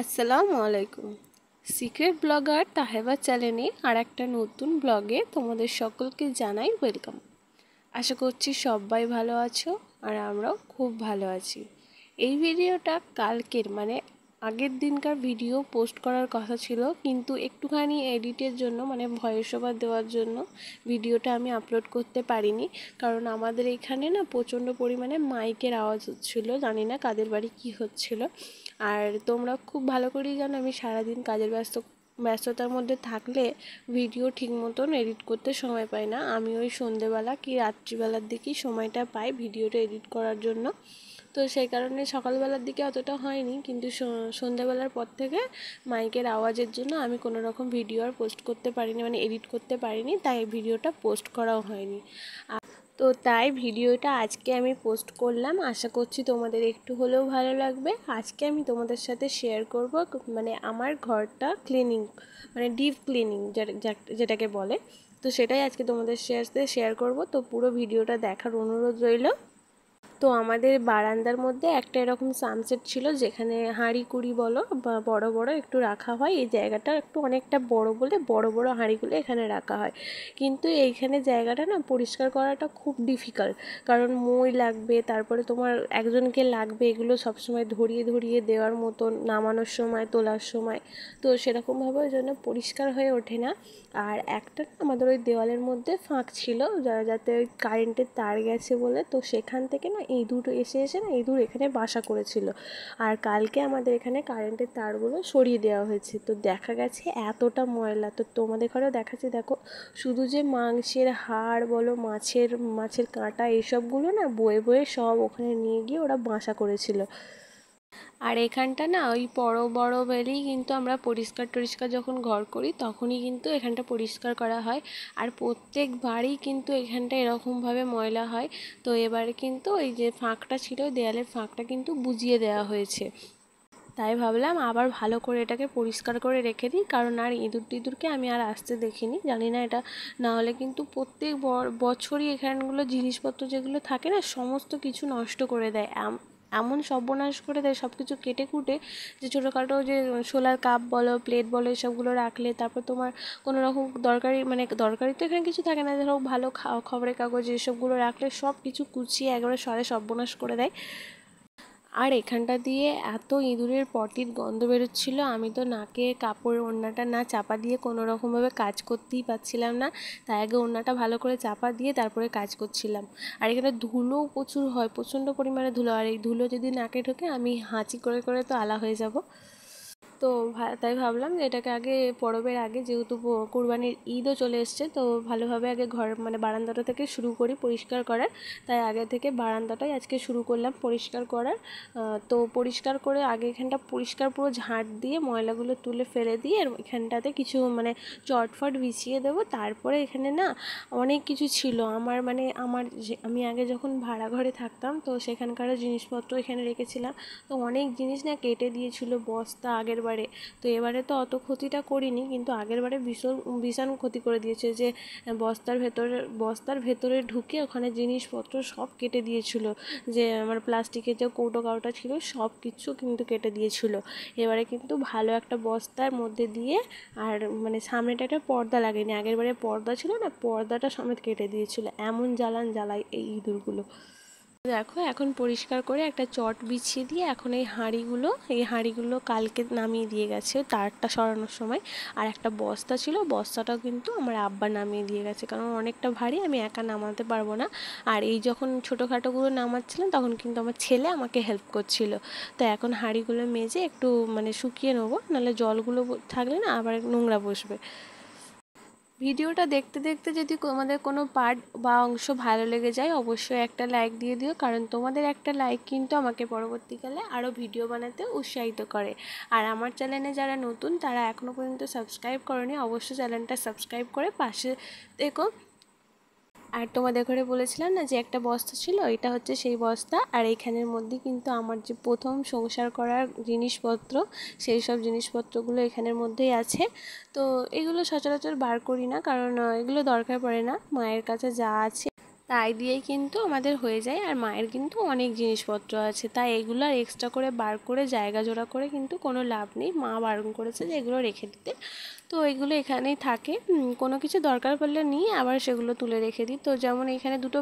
আসসালামু আলাইকুম secret blogger তাহেবা চ্যানেলে আর একটা নতুন ব্লগে তোমাদের সকলকে জানাই ওয়েলকাম আশা করছি সবাই ভালো আছো আর আমরাও খুব ভালো আছি এই ভিডিওটা কালকের মানে আগের দিনকার ভিডিও পোস্ট করার কথা ছিল কিন্তু একটুখানি এডিটের জন্য মানে ভয়েস ওভার দেওয়ার জন্য ভিডিওটা আমি আপলোড করতে পারিনি কারণ আমাদের এখানে না প্রচণ্ড পরিমাণে মাইকের আওয়াজ হচ্ছিলো জানি না কাদের বাড়ি কি হচ্ছিল আর তোমরা খুব ভালো করেই জানো আমি সারাদিন কাজের ব্যস্ত ব্যস্ততার মধ্যে থাকলে ভিডিও ঠিক মতন এডিট করতে সময় পাই না আমি ওই সন্ধেবেলা কি রাত্রিবেলার দিকেই সময়টা পাই ভিডিওটা এডিট করার জন্য তো সেই কারণে সকালবেলার দিকে অতটা হয়নি কিন্তু সন্ধ্যাবেলার পর থেকে মাইকের আওয়াজের জন্য আমি কোনো রকম ভিডিও আর পোস্ট করতে পারিনি মানে এডিট করতে পারিনি তাই ভিডিওটা পোস্ট করাও হয়নি তো তাই ভিডিওটা আজকে আমি পোস্ট করলাম আশা করছি তোমাদের একটু হলেও ভালো লাগবে আজকে আমি তোমাদের সাথে শেয়ার করব মানে আমার ঘরটা ক্লিনিং মানে ডিপ ক্লিনিং যেটাকে বলে তো সেটাই আজকে তোমাদের সাথে শেয়ার করব তো পুরো ভিডিওটা দেখার অনুরোধ রইল তো আমাদের বারান্দার মধ্যে একটা এরকম সানসেট ছিল যেখানে হাঁড়ি কুড়ি বলো বা বড়ো বড়ো একটু রাখা হয় এই জায়গাটা একটু অনেকটা বড় বলে বড় বড় হাঁড়িগুলো এখানে রাখা হয় কিন্তু এইখানে জায়গাটা না পরিষ্কার করাটা খুব ডিফিকাল্ট কারণ মই লাগবে তারপরে তোমার একজনকে লাগবে এগুলো সবসময় ধরিয়ে ধরিয়ে দেওয়ার মতন নামানোর সময় তোলার সময় তো সেরকমভাবে ওই জন্য পরিষ্কার হয়ে ওঠে না আর একটা আমাদের ওই দেওয়ালের মধ্যে ফাঁক ছিল যাতে ওই কারেন্টের তার গেছে বলে তো সেখান থেকে না এই দুটো এসে এসে না দুটো এখানে বাসা করেছিল আর কালকে আমাদের এখানে কারেন্টের তারগুলো সরিয়ে দেওয়া হয়েছে তো দেখা গেছে এতটা ময়লা তো তোমাদের ঘরেও দেখাচ্ছে দেখো শুধু যে মাংসের হাড় বলো মাছের মাছের কাঁটা এইসবগুলো না বয়ে বয়ে সব ওখানে নিয়ে গিয়ে ওরা বাসা করেছিল আর এখানটা না ওই বড় বড় বেলি কিন্তু আমরা পরিষ্কার টরিষ্কার যখন ঘর করি তখনই কিন্তু এখানটা পরিষ্কার করা হয় আর প্রত্যেকবারই কিন্তু এখানটা এরকমভাবে ময়লা হয় তো এবারে কিন্তু ওই যে ফাঁকটা ছিল দেয়ালের ফাঁকটা কিন্তু বুঝিয়ে দেওয়া হয়েছে তাই ভাবলাম আবার ভালো করে এটাকে পরিষ্কার করে রেখে দিই কারণ আর ইঁদুর টিঁদুরকে আমি আর আসতে দেখিনি জানি না এটা না হলে কিন্তু প্রত্যেক বছরই এখানগুলো জিনিসপত্র যেগুলো থাকে না সমস্ত কিছু নষ্ট করে দেয় এমন সর্বনাশ করে দেয় সব কিছু কেটে কুটে যে ছোটোখাটো যে শোলার কাপ বলো প্লেট বলো এসবগুলো রাখলে তারপর তোমার কোনো রকম দরকারি মানে দরকারি তো এখানে কিছু থাকে না ধরো ভালো খবরের কাগজ এসবগুলো রাখলে সব কিছু কুচিয়ে একেবারে সরে সর্বনাশ করে দেয় আর এখানটা দিয়ে এত ইঁদুরের পটির গন্ধ বেরোচ্ছিলো আমি তো নাকে কাপড় ওড়নাটা না চাপা দিয়ে কোনো রকমভাবে কাজ করতেই পারছিলাম না তাই আগে ওড়নাটা ভালো করে চাপা দিয়ে তারপরে কাজ করছিলাম আর এখানে ধুলো প্রচুর হয় প্রচণ্ড পরিমাণে ধুলো আর এই ধুলো যদি নাকে ঢোকে আমি হাঁচি করে করে তো আলা হয়ে যাব তো তাই ভাবলাম যে এটাকে আগে পরবের আগে যেহেতু কুরবানির ঈদও চলে এসছে তো ভালোভাবে আগে ঘর মানে বারান্দাটা থেকে শুরু করি পরিষ্কার করার তাই আগে থেকে বারান্দাটাই আজকে শুরু করলাম পরিষ্কার করার তো পরিষ্কার করে আগে এখানটা পরিষ্কার পুরো ঝাঁট দিয়ে ময়লাগুলো তুলে ফেলে দিয়ে এখানটাতে কিছু মানে চটফট বিছিয়ে দেবো তারপরে এখানে না অনেক কিছু ছিল আমার মানে আমার আমি আগে যখন ভাড়া ঘরে থাকতাম তো সেখানকার জিনিসপত্র এখানে রেখেছিলাম তো অনেক জিনিস না কেটে দিয়েছিল বস্তা আগের এবারে তো এবারে তো অত ক্ষতিটা করিনি কিন্তু আগের বারে ভীষণ ভীষণ ক্ষতি করে দিয়েছে যে বস্তার ভেতরে বস্তার ভেতরে ঢুকে ওখানে জিনিসপত্র সব কেটে দিয়েছিল যে আমার প্লাস্টিকের যে কৌটো কাউটা ছিল সব কিছু কিন্তু কেটে দিয়েছিল এবারে কিন্তু ভালো একটা বস্তার মধ্যে দিয়ে আর মানে সামনেটা একটা পর্দা লাগেনি আগের বারে পর্দা ছিল না পর্দাটা সমেত কেটে দিয়েছিল এমন জ্বালান জ্বালায় এই ইঁদুরগুলো দেখো এখন পরিষ্কার করে একটা চট বিছিয়ে দিয়ে এখন এই হাঁড়িগুলো এই হাঁড়িগুলো কালকে নামিয়ে দিয়ে গেছে তারটা সরানোর সময় আর একটা বস্তা ছিল বস্তাটাও কিন্তু আমার আব্বা নামিয়ে দিয়ে গেছে কারণ অনেকটা ভারী আমি একা নামাতে পারবো না আর এই যখন ছোটোখাটোগুলো নামাচ্ছিলাম তখন কিন্তু আমার ছেলে আমাকে হেল্প করছিল তো এখন হাঁড়িগুলো মেজে একটু মানে শুকিয়ে নেবো নাহলে জলগুলো থাকলে না আবার নোংরা বসবে ভিডিওটা দেখতে দেখতে যদি তোমাদের কোনো পার্ট বা অংশ ভালো লেগে যায় অবশ্যই একটা লাইক দিয়ে দিও কারণ তোমাদের একটা লাইক কিন্তু আমাকে পরবর্তীকালে আরও ভিডিও বানাতে উৎসাহিত করে আর আমার চ্যানেলে যারা নতুন তারা এখনও পর্যন্ত সাবস্ক্রাইব করেনি অবশ্যই চ্যানেলটা সাবস্ক্রাইব করে পাশে দেখো আর তোমাদের ঘরে বলেছিলাম না যে একটা বস্তা ছিল এটা হচ্ছে সেই বস্তা আর এখানের মধ্যে কিন্তু আমার যে প্রথম সংসার করার জিনিসপত্র সেই সব জিনিসপত্রগুলো এখানের মধ্যেই আছে তো এগুলো সচরাচর বার করি না কারণ এগুলো দরকার পড়ে না মায়ের কাছে যা আছে তাই দিয়েই কিন্তু আমাদের হয়ে যায় আর মায়ের কিন্তু অনেক জিনিসপত্র আছে তাই এগুলো আর এক্সট্রা করে বার করে জায়গা জোড়া করে কিন্তু কোনো লাভ নেই মা বারণ করেছে যে এগুলো রেখে দিতে তো এগুলো এখানেই থাকে কোনো কিছু দরকার পড়লে নিয়ে আবার সেগুলো তুলে রেখে দিই তো যেমন এখানে দুটো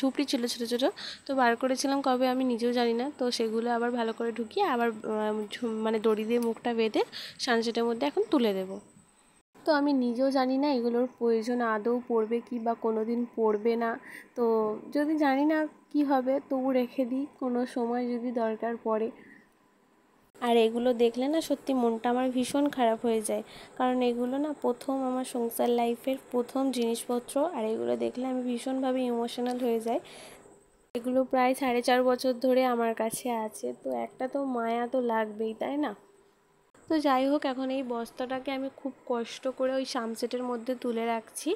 ঝুপড়ি ছিল ছোটো ছোটো তো বার করেছিলাম কবে আমি নিজেও জানি না তো সেগুলো আবার ভালো করে ঢুকিয়ে আবার মানে দড়ি দিয়ে মুখটা বেঁধে সানসেটের মধ্যে এখন তুলে দেবো তো আমি নিজেও জানি না এগুলোর প্রয়োজন আদৌ পড়বে কি বা কোনো দিন পড়বে না তো যদি জানি না কি হবে তবু রেখে দিই কোনো সময় যদি দরকার পড়ে আর এগুলো দেখলে না সত্যি মনটা আমার ভীষণ খারাপ হয়ে যায় কারণ এগুলো না প্রথম আমার সংসার লাইফের প্রথম জিনিসপত্র আর এগুলো দেখলে আমি ভীষণভাবে ইমোশনাল হয়ে যাই এগুলো প্রায় সাড়ে চার বছর ধরে আমার কাছে আছে তো একটা তো মায়া তো লাগবেই তাই না তো যাই হোক এখন এই বস্তাটাকে আমি খুব কষ্ট করে ওই সামসেটের মধ্যে তুলে রাখছি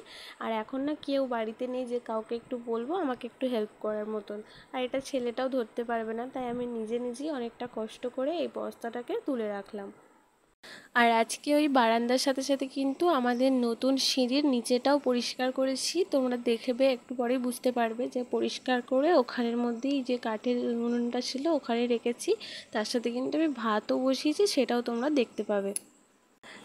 আর এখন না কেউ বাড়িতে নেই যে কাউকে একটু বলবো আমাকে একটু হেল্প করার মতন আর এটা ছেলেটাও ধরতে পারবে না তাই আমি নিজে নিজেই অনেকটা কষ্ট করে এই বস্তাটাকে তুলে রাখলাম আর আজকে ওই বারান্দার সাথে সাথে কিন্তু আমাদের নতুন সিঁড়ির নিচেটাও পরিষ্কার করেছি তোমরা দেখবে একটু পরে বুঝতে পারবে যে পরিষ্কার করে ওখানের মধ্যেই যে কাঠের উনুনটা ছিল ওখানে রেখেছি তার সাথে কিন্তু আমি ভাতও বসিয়েছি সেটাও তোমরা দেখতে পাবে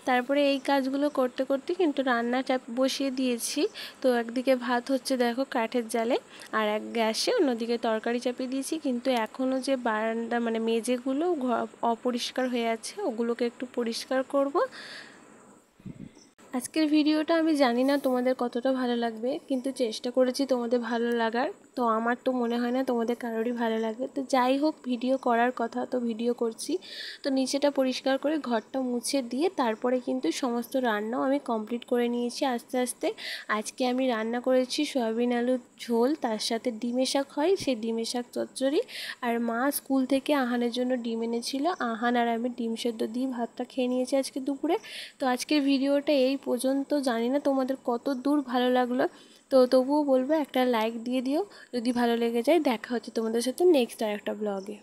তারপরে এই কাজগুলো করতে করতে কিন্তু রান্নাটা বসিয়ে দিয়েছি তো একদিকে ভাত হচ্ছে দেখো কাঠের জালে আর এক গ্যাসে অন্যদিকে তরকারি চাপিয়ে দিয়েছি কিন্তু এখনও যে বারান্দা মানে মেঝেগুলো অপরিষ্কার হয়ে আছে ওগুলোকে একটু পরিষ্কার করব আজকের ভিডিওটা আমি জানি না তোমাদের কতটা ভালো লাগবে কিন্তু চেষ্টা করেছি তোমাদের ভালো লাগার তো আমার তো মনে হয় না তোমাদের কারোরই ভালো লাগে তো যাই হোক ভিডিও করার কথা তো ভিডিও করছি তো নিচেটা পরিষ্কার করে ঘরটা মুছে দিয়ে তারপরে কিন্তু সমস্ত রান্নাও আমি কমপ্লিট করে নিয়েছি আস্তে আস্তে আজকে আমি রান্না করেছি সয়াবিন আলুর ঝোল তার সাথে ডিমের শাক হয় সেই ডিমের শাক চচ্চড়ি আর মা স্কুল থেকে আহানের জন্য ডিম এনেছিল আহান আর আমি ডিম সেদ্ধ দিয়ে ভাতটা খেয়ে নিয়েছি আজকে দুপুরে তো আজকের ভিডিওটা এই পর্যন্ত জানি না তোমাদের কত দূর ভালো লাগলো তো তবুও বলবো একটা লাইক দিয়ে দিও যদি ভালো লেগে যায় দেখা হচ্ছে তোমাদের সাথে নেক্সট আর একটা ব্লগে